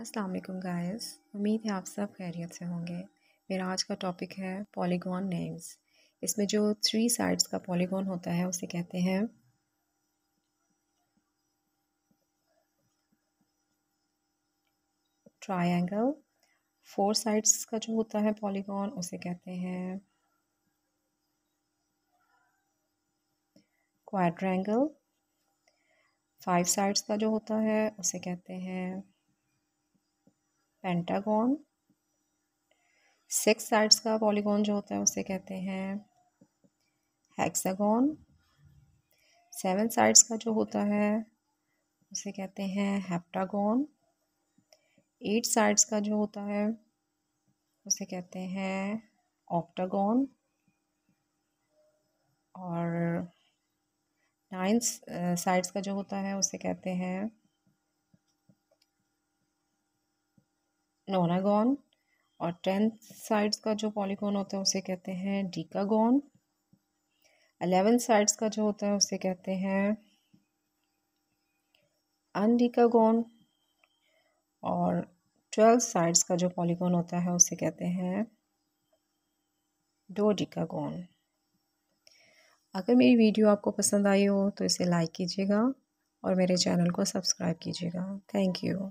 अस्सलाम वालेकुम गाइस उम्मीद है आप सब खैरियत से होंगे मेरा आज का टॉपिक है पॉलीगॉन नेम्स इसमें जो थ्री साइड्स का पॉलीगॉन होता है उसे कहते हैं ट्रायंगल फोर साइड्स का जो होता है पॉलीगॉन उसे कहते हैं क्वाड्रेंगल फाइव साइड्स का जो होता है उसे कहते हैं पेंटागोन सिक्स साइड्स का पॉलीगोन जो होता है उसे कहते हैं हेक्सागोन सेवन साइड्स का जो होता है उसे कहते हैं हेप्टागोन एट साइड्स का जो होता है उसे कहते हैं ऑक्टागोन और नाइन्स साइड्स uh, का जो होता है उसे कहते हैं नोनागॉन और टेंथ साइड्स का जो पॉलीगॉन होता है उसे कहते हैं डीकागॉन अलेवन साइड्स का जो होता है उसे कहते हैं अनडीकागॉन और ट्वेल्थ साइड्स का जो पॉलीगॉन होता है उसे कहते हैं डोडिकागॉन अगर मेरी वीडियो आपको पसंद आई हो तो इसे लाइक कीजिएगा और मेरे चैनल को सब्सक्राइब कीजिएगा थैंक यू